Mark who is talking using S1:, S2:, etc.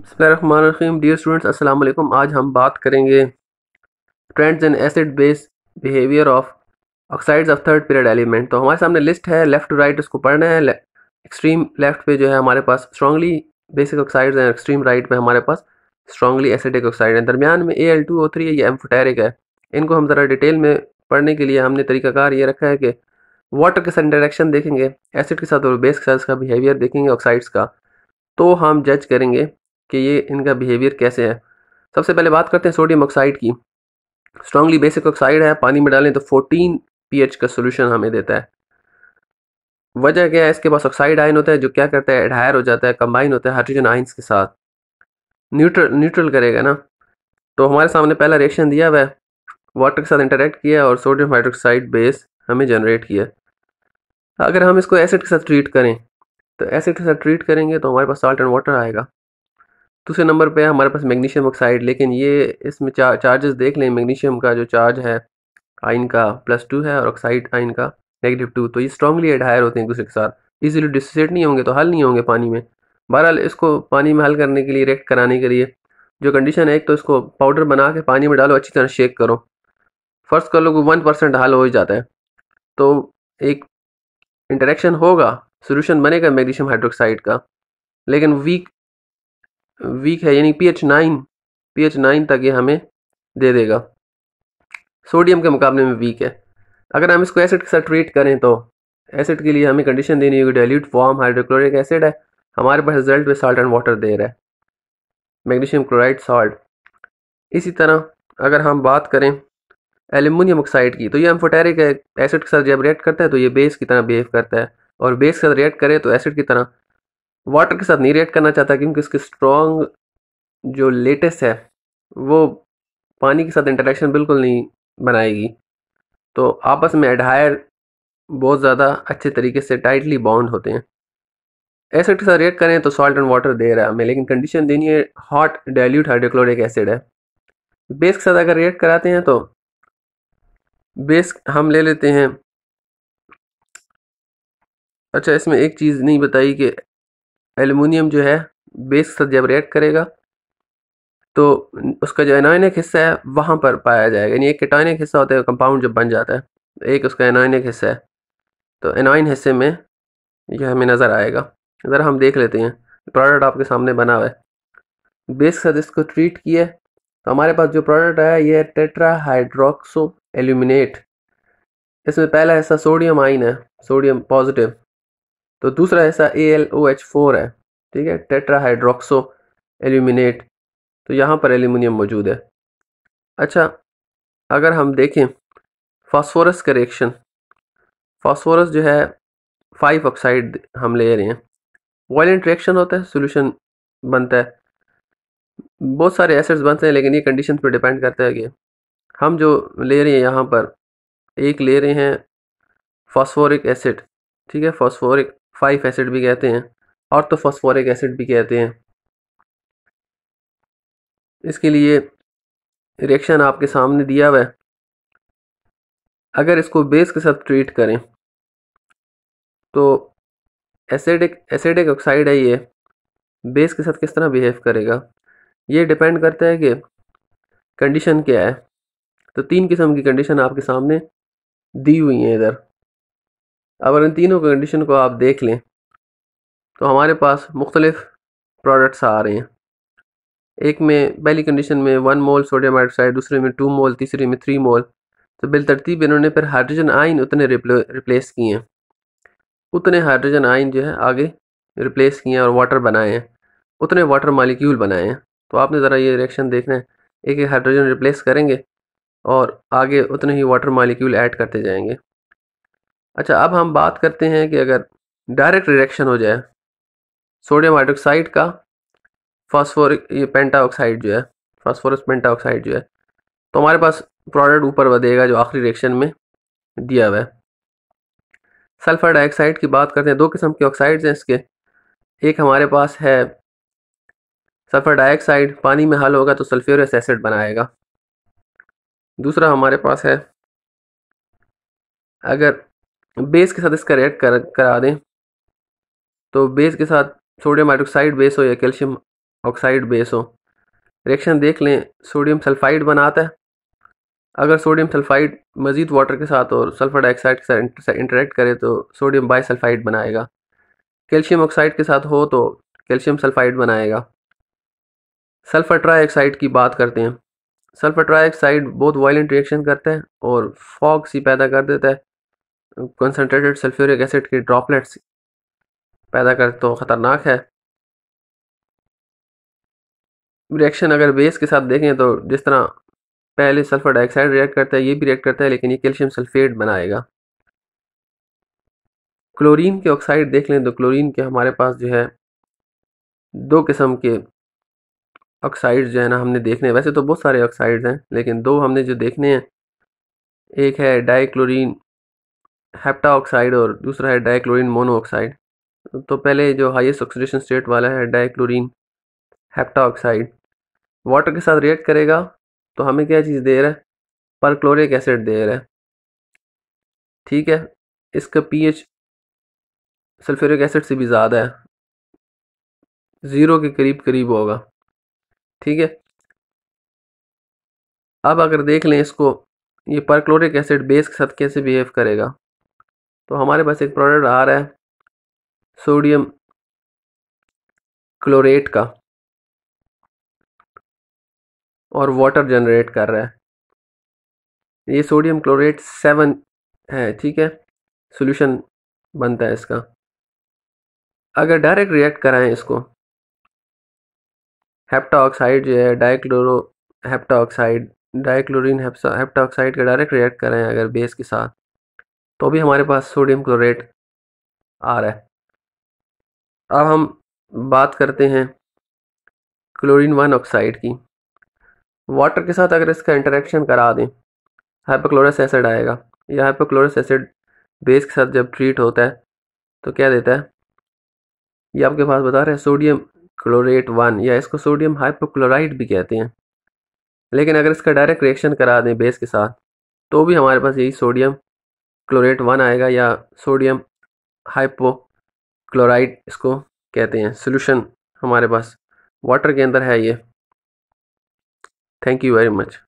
S1: बसमीम dear students अस्सलाम वालेकुम आज हम बात करेंगे trends and acid base behaviour of oxides of third period element तो हमारे सामने लिस्ट है लेफ्ट टू राइट उसको पढ़ना है एक्सट्रीम लेफ्ट पे जो है हमारे पास स्ट्रांगली बेसिक ऑक्साइड्स हैं एक्सट्रीम राइट पे हमारे पास स्ट्रांगली एसिडिक ऑक्साइड है दरमियान में A L two O three है या एम्फोटेरिक है इनको हम ज़रा डिटेल में पढ़ने के लिए हमने तरीकाकार ये रखा है कि वाटर के साथ इंटरेक्शन देखेंगे एसिड के साथ और बेस के साथ इसका बिहेवियर देखेंगे ऑक्साइड्स का तो हम जज करेंगे कि ये इनका बिहेवियर कैसे है सबसे पहले बात करते हैं सोडियम ऑक्साइड की स्ट्रांगली बेसिक ऑक्साइड है पानी में डालें तो 14 पीएच का सोल्यूशन हमें देता है वजह क्या है इसके पास ऑक्साइड आयन होता है जो क्या करता है एडहायर हो जाता है कंबाइन होता है हाइड्रोजन आइंस के साथ न्यूट्रल न्यूट्रल करेगा ना तो हमारे सामने पहला रिएक्शन दिया हुआ है वाटर के साथ इंटरेक्ट किया और सोडियम हाइड्रोक्साइड बेस हमें जनरेट किया अगर हम इसको एसिड के साथ ट्रीट करें तो एसिड के साथ ट्रीट करेंगे तो हमारे पास साल्ट एंड वाटर आएगा दूसरे नंबर पे हमारे पास मैग्नीशियम ऑक्साइड लेकिन ये इसमें चार चार्जेस देख लें मैग्नीशियम का जो चार्ज है आइन का प्लस टू है और ऑक्साइड आइन का नेगेटिव टू तो ये स्ट्रांगली एडायर होते हैं एक दूसरे के साथ इजीली डिसोसिएट नहीं होंगे तो हल नहीं होंगे पानी में बहरहाल इसको पानी में हल करने के लिए रेक्ट कराने के लिए जो कंडीशन है एक तो इसको पाउडर बना के पानी में डालो अच्छी तरह शेक करो फर्स्ट कर लो कि वन परसेंट हल हो ही जाता है तो एक इंटरेक्शन होगा सोल्यूशन बनेगा मैग्नीशियम हाइड्रोक्साइड का लेकिन वीक वीक है यानी P H nine P H nine तक ये हमें दे देगा सोडियम के मुकाबले में वीक है अगर हम इसको एसिड के साथ ट्रीट करें तो एसिड के लिए हमें कंडीशन देनी होगी डाइल्यूट फॉर्म हाइड्रोक्लोरिक एसिड है हमारे पास रिजल्ट में साल्ट एंड वाटर दे रहा है मैग्नीशियम क्लोराइड सॉल्ट इसी तरह अगर हम बात करें एल्यूमिनियम ऑक्साइड की तो ये एम्फोटेरिक एसिड के साथ जब रिएक्ट करता है तो ये बेस की तरह बिहेव करता है और बेस के साथ रिएक्ट करे तो एसिड की तरह वाटर के साथ नहीं रिएक्ट करना चाहता क्योंकि इसकी स्ट्रॉन्ग जो लेटेस्ट है वो पानी के साथ इंटरेक्शन बिल्कुल नहीं बनाएगी तो आपस में एडहायर बहुत ज़्यादा अच्छे तरीके से टाइटली बाउंड होते हैं एसिड के साथ रिएक्ट करें तो सॉल्ट एंड वाटर दे रहा है हमें लेकिन कंडीशन देनी है हॉट डाइल्यूट हाइड्रोक्लोरिक एसिड है बेस के साथ अगर रिएक्ट कराते हैं तो बेस हम ले लेते हैं अच्छा इसमें एक चीज़ नहीं बताई कि एलुमिनियम जो है बेस से जब रिएक्ट करेगा तो उसका जो एनायनिक हिस्सा है वहाँ पर पाया जाएगा यानी एक केटाइनिक हिस्सा होता है कंपाउंड जब बन जाता है एक उसका एनायनिक हिस्सा है तो एनाइन हिस्से में यह हमें नज़र आएगा ज़रा हम देख लेते हैं प्रोडक्ट आपके सामने बना हुआ है बेस के इसको ट्रीट किया तो हमारे पास जो प्रोडक्ट आया ये है टेट्रा हाइड्रोक्सो एल्यूमिनेट इसमें पहला हिस्सा सोडियम आइन है सोडियम पॉजिटिव तो दूसरा ऐसा A L O H four है ठीक है टेट्राहाइड्रोक्सो एल्यूमिनेट तो यहाँ पर एल्यूमिनियम मौजूद है अच्छा अगर हम देखें फास्फोरस का रिएक्शन फास्फोरस जो है फाइव ऑक्साइड हम ले रहे हैं वायलेंट रिएक्शन होता है सोल्यूशन बनता है बहुत सारे एसिड्स बनते हैं लेकिन ये कंडीशन पर डिपेंड करता है कि हम जो ले रहे हैं यहाँ पर एक ले रहे हैं फास्फोरिक एसिड ठीक है फास्फोरिक फाइव एसिड भी कहते हैं और तो फॉस्फोरिक एसिड भी कहते हैं इसके लिए रिएक्शन आपके सामने दिया हुआ है अगर इसको बेस के साथ ट्रीट करें तो एसिडिक एसिडिक ऑक्साइड है ये बेस के साथ किस तरह बिहेव करेगा ये डिपेंड करता है कि कंडीशन क्या है तो तीन किस्म की कंडीशन आपके सामने दी हुई हैं इधर अगर इन तीनों कंडीशन को आप देख लें तो हमारे पास मुख्तलिफ प्रोडक्ट्स आ रहे हैं एक में पहली कंडीशन में वन मोल सोडियम हाइड्रोक्साइड दूसरे में टू मोल तीसरे में थ्री मोल तो बिलतरतीब इन्होंने फिर हाइड्रोजन आइन उतने रिप्लेस किए हैं उतने हाइड्रोजन आइन जो है आगे रिप्लेस किए हैं और वाटर बनाए हैं उतने वाटर मालिक्यूल बनाए हैं तो आपने ज़रा ये रिएक्शन देखना है एक एक हाइड्रोजन रिप्लेस करेंगे और आगे उतने ही वाटर मालिक्यूल ऐड करते जाएंगे अच्छा अब हम बात करते हैं कि अगर डायरेक्ट रिएक्शन हो जाए सोडियम हाइड्रोक्साइड का फॉस्फोरिक ये पेंटाऑक्साइड जो है फॉस्फोरस पेंटाऑक्साइड जो है तो हमारे पास प्रोडक्ट ऊपर बढ़ेगा जो आखिरी रिएक्शन में दिया हुआ है सल्फर डाइऑक्साइड की बात करते हैं दो किस्म के ऑक्साइड्स हैं इसके एक हमारे पास है सल्फर डाइऑक्साइड पानी में हल होगा तो सल्फ्यूरस एसिड बनाएगा दूसरा हमारे पास है अगर बेस के साथ इसका रिएक्ट कर करा दें तो बेस के साथ सोडियम हाइड्रोक्साइड बेस हो या कैल्शियम ऑक्साइड बेस हो रिएक्शन देख लें सोडियम सल्फाइड बनाता है अगर सोडियम सल्फाइड मज़ीद वाटर के साथ और सल्फर डाइऑक्साइड के साथ इंटरेक्ट करे तो सोडियम बाई सल्फाइड बनाएगा कैल्शियम ऑक्साइड के साथ हो तो कैल्शियम सल्फाइड बनाएगा सल्फर ट्राईऑक्साइड की बात करते हैं सल्फर ट्राईऑक्साइड बहुत वायलेंट रिएक्शन करता है और फॉग सी पैदा कर देता है कंसनट्रेटेड सल्फ्यूरिक एसिड की ड्रॉपलेट्स पैदा कर तो ख़तरनाक है रिएक्शन अगर बेस के साथ देखें तो जिस तरह पहले सल्फ़र डाइऑक्साइड रिएक्ट करता है ये भी रिएक्ट करता है लेकिन ये कैल्शियम सल्फेट बनाएगा क्लोरीन के ऑक्साइड देख लें तो क्लोरीन के हमारे पास जो है दो किस्म के ऑक्साइड जो है ना हमने देखने वैसे तो बहुत सारे ऑक्साइड हैं लेकिन दो हमने जो देखने हैं एक है डाई क्लोरीन हेप्टा ऑक्साइड और दूसरा है मोनो मोनोऑक्साइड तो पहले जो हाइस्ट ऑक्सीडेशन स्टेट वाला है डाइक्लोरिन हेप्टा ऑक्साइड वाटर के साथ रिएक्ट करेगा तो हमें क्या चीज़ दे रहा है परक्लोरिक एसिड दे रहा है ठीक है इसका पीएच सल्फ्यूरिक एसिड से भी ज़्यादा है ज़ीरो के करीब करीब होगा ठीक है अब अगर देख लें इसको ये परक्लोरिक एसिड बेस के साथ कैसे बिहेव करेगा तो हमारे पास एक प्रोडक्ट आ रहा है सोडियम क्लोरेट का और वाटर जनरेट कर रहा है ये सोडियम क्लोरेट सेवन है ठीक है सोल्यूशन बनता है इसका अगर डायरेक्ट रिएक्ट कराएं इसको हेप्टाऑक्साइड जो है डाइक्लोरो हेप्टाऑक्साइड डाइक्लोरिन हेप्टाऑक्साइड का डायरेक्ट रिएक्ट कराएं अगर बेस के साथ तो भी हमारे पास सोडियम क्लोरेट आ रहा है अब हम बात करते हैं क्लोरीन वन ऑक्साइड की वाटर के साथ अगर इसका इंटरेक्शन करा दें हाइपोक्लोरस एसिड आएगा या हाइपोक्लोरस एसिड बेस के साथ जब ट्रीट होता है तो क्या देता है ये आपके पास बता रहे हैं सोडियम क्लोरेट वन या इसको सोडियम हाइपोक्लोराइड भी कहते हैं लेकिन अगर इसका डायरेक्ट रिएक्शन करा दें बेस के साथ तो भी हमारे पास यही सोडियम क्लोरेट वन आएगा या सोडियम हाइपोक्लोराइड इसको कहते हैं सोल्यूशन हमारे पास वाटर के अंदर है ये थैंक यू वेरी मच